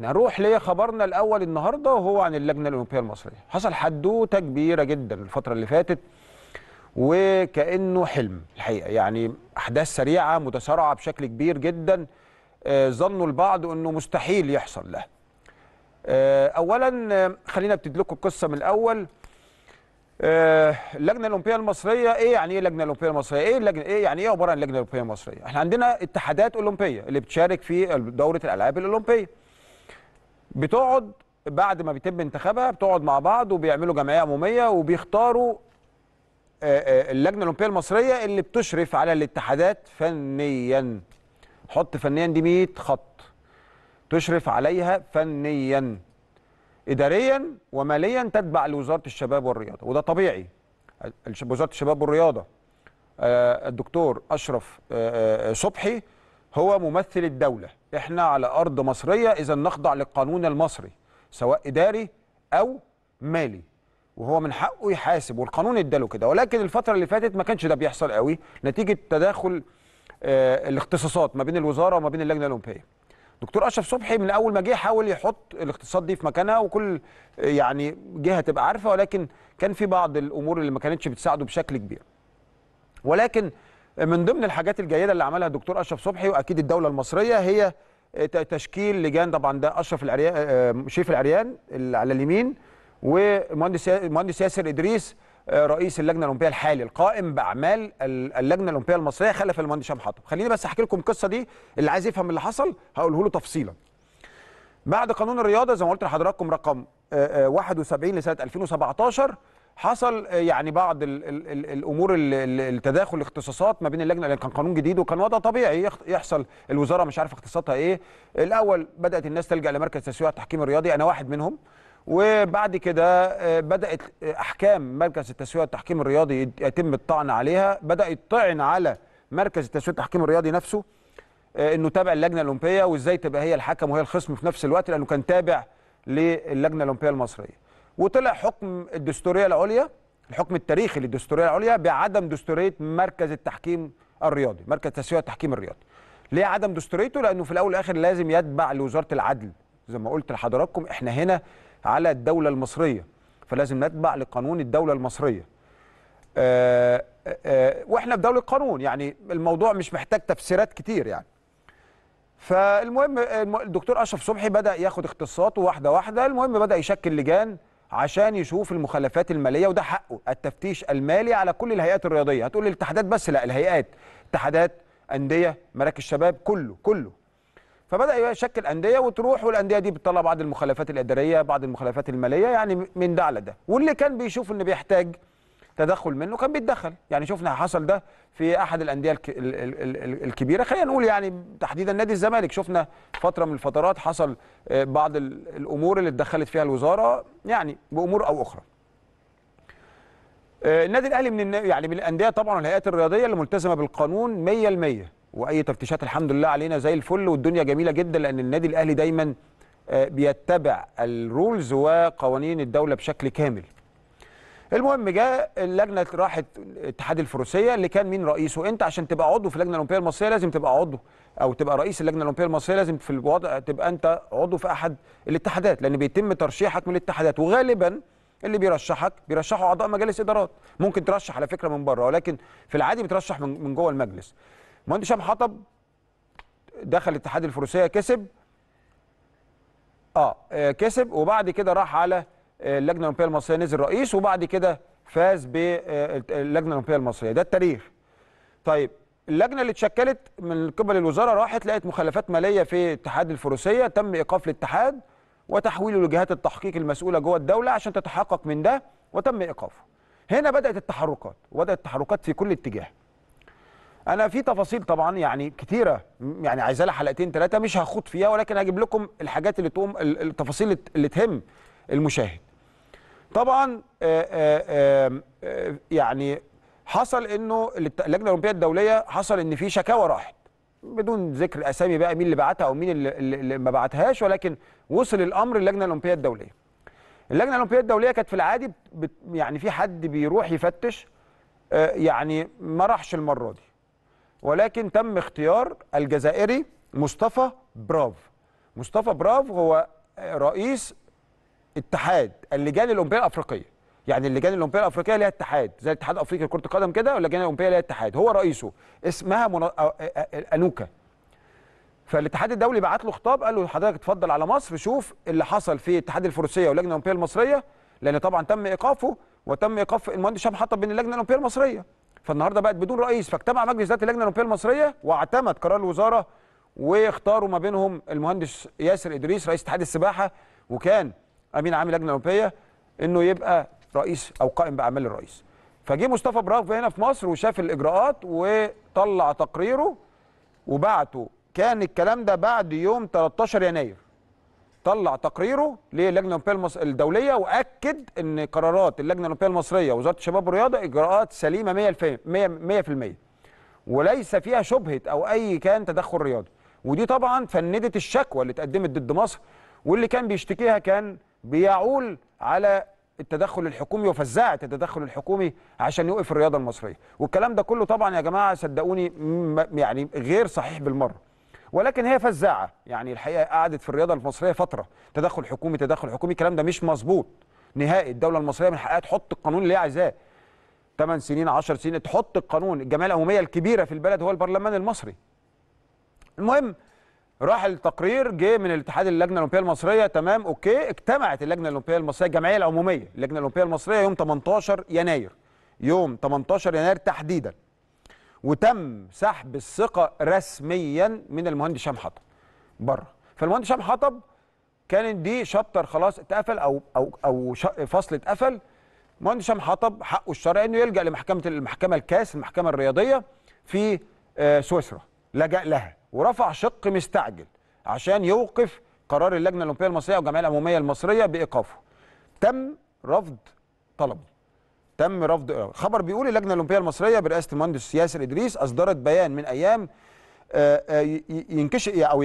نروح ليه خبرنا الاول النهارده وهو عن اللجنه الاولمبيه المصريه حصل حدوته كبيره جدا الفتره اللي فاتت وكانه حلم الحقيقه يعني احداث سريعه متسارعه بشكل كبير جدا آه، ظنوا البعض انه مستحيل يحصل له آه، اولا آه، خلينا ابتدي لكم القصه من الاول اللجنه الاولمبيه المصريه ايه يعني ايه اللجنه الاولمبيه المصريه ايه اللجنه ايه يعني ايه عباره عن اللجنه الاولمبيه المصريه احنا عندنا اتحادات اولمبيه اللي بتشارك في دوره الالعاب الاولمبيه بتقعد بعد ما بيتم انتخابها بتقعد مع بعض وبيعملوا جمعيه عموميه وبيختاروا آه، آه، اللجنه الاولمبيه المصريه اللي بتشرف على الاتحادات فنيا حط فنيا دي 100 خط تشرف عليها فنيا اداريا وماليا تتبع لوزاره الشباب والرياضه وده طبيعي وزاره الشباب والرياضه آه، الدكتور اشرف صبحي هو ممثل الدولة احنا على أرض مصرية إذا نخضع للقانون المصري سواء إداري أو مالي وهو من حقه يحاسب والقانون اداله كده ولكن الفترة اللي فاتت ما كانش ده بيحصل قوي نتيجة تداخل آه الاختصاصات ما بين الوزارة وما بين اللجنة الأولمبية دكتور أشرف صبحي من أول ما جه حاول يحط الاختصاصات دي في مكانها وكل آه، يعني جهة تبقى عارفة ولكن كان في بعض الأمور اللي ما كانتش بتساعده بشكل كبير ولكن من ضمن الحاجات الجيده اللي عملها الدكتور اشرف صبحي واكيد الدوله المصريه هي آه، تشكيل لجان طبعا ده اشرف العريان آه، آه، شريف العريان اللي على اليمين ومهندس مهندس ياسر ادريس رئيس اللجنه الاولمبيه الحالي القائم باعمال اللجنه الاولمبيه المصريه خلف المهندس هشام حاطب خليني بس احكي لكم القصه دي اللي عايز يفهم اللي حصل هقوله له تفصيلا بعد قانون الرياضه زي ما قلت لحضراتكم رقم 71 لسنه 2017 حصل آه، يعني بعض الـ الـ الـ الامور التداخل الاختصاصات ما بين اللجنه لان كان قانون جديد وكان وضع طبيعي يحصل الوزاره مش عارف اختصاصاتها ايه الاول بدات الناس تلجا لمركز تسويق التحكيم الرياضي انا واحد منهم وبعد كده آه، بدات آه، احكام مركز التسويق والتحكيم الرياضي يتم الطعن عليها بدا يطعن على مركز التسويق والتحكيم الرياضي نفسه انه تابع اللجنه الاولمبيه وازاي تبقى هي الحكم وهي الخصم في نفس الوقت لانه كان تابع للجنه الاولمبيه المصريه وطلع حكم الدستوريه العليا الحكم التاريخي للدستوريه العليا بعدم دستوريه مركز التحكيم الرياضي مركز تسويه التحكيم الرياضي ليه عدم دستوريته لانه في الاول والاخر لازم يتبع لوزاره العدل زي ما قلت لحضراتكم احنا هنا على الدوله المصريه فلازم نتبع لقانون الدوله المصريه آآ آه، آآ آه، آه، واحنا في دوله قانون يعني الموضوع مش محتاج تفسيرات كتير يعني فالمهم الدكتور اشرف صبحي بدا ياخد اختصاصاته واحده واحده المهم بدا يشكل لجان عشان يشوف المخلفات الماليه وده حقه التفتيش المالي على كل الهيئات الرياضيه هتقول الاتحادات بس لا الهيئات اتحادات انديه مراكز شباب كله كله فبدا يشكل انديه وتروح والانديه دي بتطلع بعض المخلفات الاداريه بعض المخلفات الماليه يعني من ده على ده واللي كان بيشوف انه بيحتاج تدخل منه كان بيتدخل يعني شفنا حصل ده في احد الانديه الكبيره خلينا نقول يعني تحديدا نادي الزمالك شفنا فتره من الفترات حصل آه، بعض الامور اللي اتدخلت فيها الوزاره يعني بامور او اخرى آه، النادي الاهلي من يعني من الانديه طبعا والهيئات الرياضيه اللي ملتزمه بالقانون 100% واي تفتيشات الحمد لله علينا زي الفل والدنيا جميله جدا لان النادي الاهلي دايما آه، بيتبع الرولز وقوانين الدوله بشكل كامل المهم جاء اللجنه راحت الاتحاد الفروسيه اللي كان مين رئيسه انت عشان تبقى عضو في اللجنه الاولمبيه المصريه لازم تبقى عضو او تبقى رئيس اللجنه الاولمبيه المصريه لازم في الوضع تبقى انت عضو في احد الاتحادات لان بيتم ترشيحك من الاتحادات وغالبا اللي بيرشحك بيرشحوا اعضاء مجالس ادارات ممكن ترشح على فكره من بره ولكن في العادي بترشح من من جوه المجلس مهندس شام حطب دخل الاتحاد الفروسيه كسب آه،, اه كسب وبعد كده راح على اللجنه الاولمبيه المصريه نزل رئيس وبعد كده فاز باللجنه آه، الاولمبيه المصريه ده التاريخ طيب اللجنه اللي اتشكلت من قبل الوزاره راحت لقت مخلفات ماليه في اتحاد الفروسيه تم ايقاف الاتحاد وتحويله لجهات التحقيق المسؤوله جوه الدوله عشان تتحقق من ده وتم ايقافه هنا بدات التحركات وبدات التحركات في كل اتجاه انا في تفاصيل طبعا يعني كثيره يعني عايزه لها حلقتين ثلاثه مش هخوض فيها ولكن هجيب لكم الحاجات اللي تقوم التفاصيل اللي تهم المشاهد طبعا آآ آه، آآ آه، آه، يعني حصل انه اللجنه الاولمبيه الدوليه حصل ان في شكاوى راحت بدون ذكر اسامي بقى مين اللي بعتها او مين اللي, اللي ما بعتهاش ولكن وصل الامر للجنه الاولمبيه الدوليه. اللجنه الاولمبيه الدوليه كانت في العادي بت يعني في حد بيروح يفتش يعني ما راحش المره دي. ولكن تم اختيار الجزائري مصطفى براف. مصطفى براف هو رئيس اتحاد اللجان الاولمبيه الافريقيه يعني اللجان الاولمبيه الافريقيه ليها اتحاد زي الاتحاد الافريقي لكره القدم كده واللجان الاولمبيه ليها اتحاد هو رئيسه اسمها منا... انوكا فالاتحاد الدولي بعت له خطاب قال له حضرتك اتفضل على مصر شوف اللي حصل في اتحاد الفروسيه واللجنه الاولمبيه المصريه لان طبعا تم ايقافه وتم ايقاف المهندس شام حطب بين اللجنه الاولمبيه المصريه فالنهارده بقت بدون رئيس فاجتمع مجلس ذات اللجنه الاولمبيه المصريه واعتمد قرار الوزاره واختاروا ما بينهم المهندس ياسر ادريس رئيس اتحاد السباحه وكان امين عام اللجنه الاولمبيه انه يبقى رئيس او قائم باعمال الرئيس فجه مصطفى براغ هنا في مصر وشاف الاجراءات وطلع تقريره وبعته كان الكلام ده بعد يوم 13 يناير طلع تقريره للجنه الاولمبيه المص... الدوليه واكد ان قرارات اللجنه الاولمبيه المصريه ووزاره الشباب والرياضه اجراءات سليمه 100% 100% وليس فيها شبهه او اي كان تدخل رياضي ودي طبعا فندت الشكوى اللي اتقدمت ضد مصر واللي كان بيشتكيها كان بيعول على التدخل الحكومي وفزاعه التدخل الحكومي عشان يوقف الرياضه المصريه والكلام ده كله طبعا يا جماعه صدقوني يعني غير صحيح بالمره ولكن هي فزاعه يعني الحقيقه قعدت في الرياضه المصريه فتره تدخل حكومي تدخل حكومي الكلام ده مش مظبوط نهائي الدوله المصريه من حقها تحط القانون اللي هي عايزاه 8 سنين 10 سنين تحط القانون الجمعيه العموميه الكبيره في البلد هو البرلمان المصري المهم راح التقرير جه من الاتحاد اللجنه الاولمبيه المصريه تمام اوكي اجتمعت اللجنه الاولمبيه المصريه الجمعيه العموميه اللجنه الاولمبيه المصريه يوم 18 يناير يوم 18 يناير تحديدا وتم سحب الثقه رسميا من المهندس هشام حطب بره فالمهندس هشام حطب كانت دي شابتر خلاص اتقفل او او او فصل اتقفل المهندس هشام حطب حقه الشرعي انه يلجا لمحكمه المحكمه الكاس المحكمه الرياضيه في آه، سويسرا لجا لها ورفع شق مستعجل عشان يوقف قرار اللجنه الاولمبيه المصريه والجمعيه العموميه المصريه بايقافه تم رفض طلبه تم رفض خبر بيقول اللجنه الاولمبيه المصريه برئاسه المهندس ياسر ادريس اصدرت بيان من ايام آه، آه، ينكشف او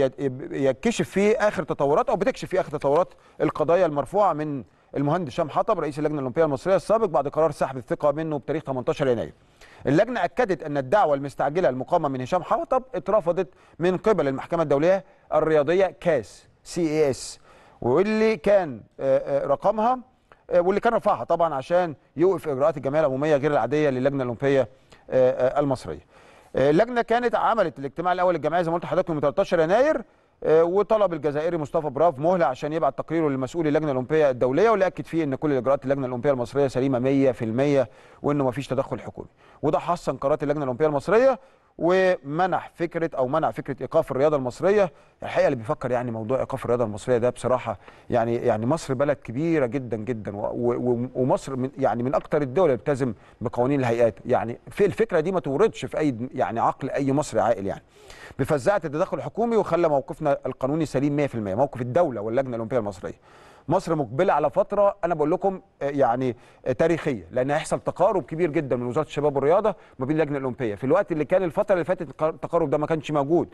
يكشف فيه اخر تطورات او بتكشف فيه اخر تطورات القضايا المرفوعه من المهندس هشام حطب رئيس اللجنه الاولمبيه المصريه السابق بعد قرار سحب الثقه منه بتاريخ 18 يناير اللجنه اكدت ان الدعوه المستعجله المقامه من هشام حوطب اترفضت من قبل المحكمه الدوليه الرياضيه كاس سي اي اس واللي كان آه، آه، رقمها آه، واللي كان رفعها طبعا عشان يوقف اجراءات الجمعيه العموميه غير العاديه للجنه الاولمبيه المصريه. اللجنه كانت عملت الاجتماع الاول للجمعيه زي ما قلت لحضرتك من 13 يناير آه، وطلب الجزائري مصطفى براف مهله عشان يبعت تقريره لمسؤول اللجنه الاولمبيه الدوليه واللي اكد فيه ان كل اجراءات اللجنه الاولمبيه المصريه سليمه 100% وانه ما فيش تدخل حكومي وده حسن قرارات اللجنه الاولمبيه المصريه ومنح فكره او منع فكره ايقاف الرياضه المصريه الحقيقه اللي بيفكر يعني موضوع ايقاف الرياضه المصريه ده بصراحه يعني يعني مصر بلد كبيره جدا جدا ومصر من يعني من اكثر الدول اللي بتلتزم بقوانين الهيئات يعني في الفكره دي ما توردش في اي يعني عقل اي مصري عاقل يعني بفزعت التدخل الحكومي وخلى موقفنا القانوني سليم 100% موقف الدوله واللجنه الاولمبيه المصريه مصر مقبله على فتره انا بقول لكم آه، يعني آه، تاريخيه لان هيحصل تقارب كبير جدا من وزاره الشباب والرياضه وما بين اللجنه الاولمبيه في الوقت اللي كان الفتره اللي فاتت التقارب ده ما كانش موجود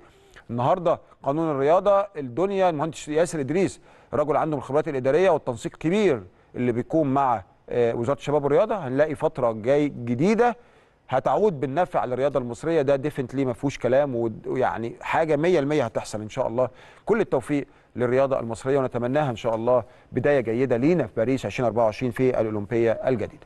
النهارده قانون الرياضه الدنيا المهندس ياسر ادريس رجل عنده الخبرات الاداريه والتنسيق كبير اللي بيكون مع آه، وزاره الشباب والرياضه هنلاقي فتره جاي جديده هتعود بالنفع للرياضه المصريه ده ديفنتلي ما فيهوش كلام ويعني حاجه 100% هتحصل ان شاء الله كل التوفيق للرياضه المصريه ونتمناها ان شاء الله بدايه جيده لينا في باريس 2024 في الاولمبيه الجديده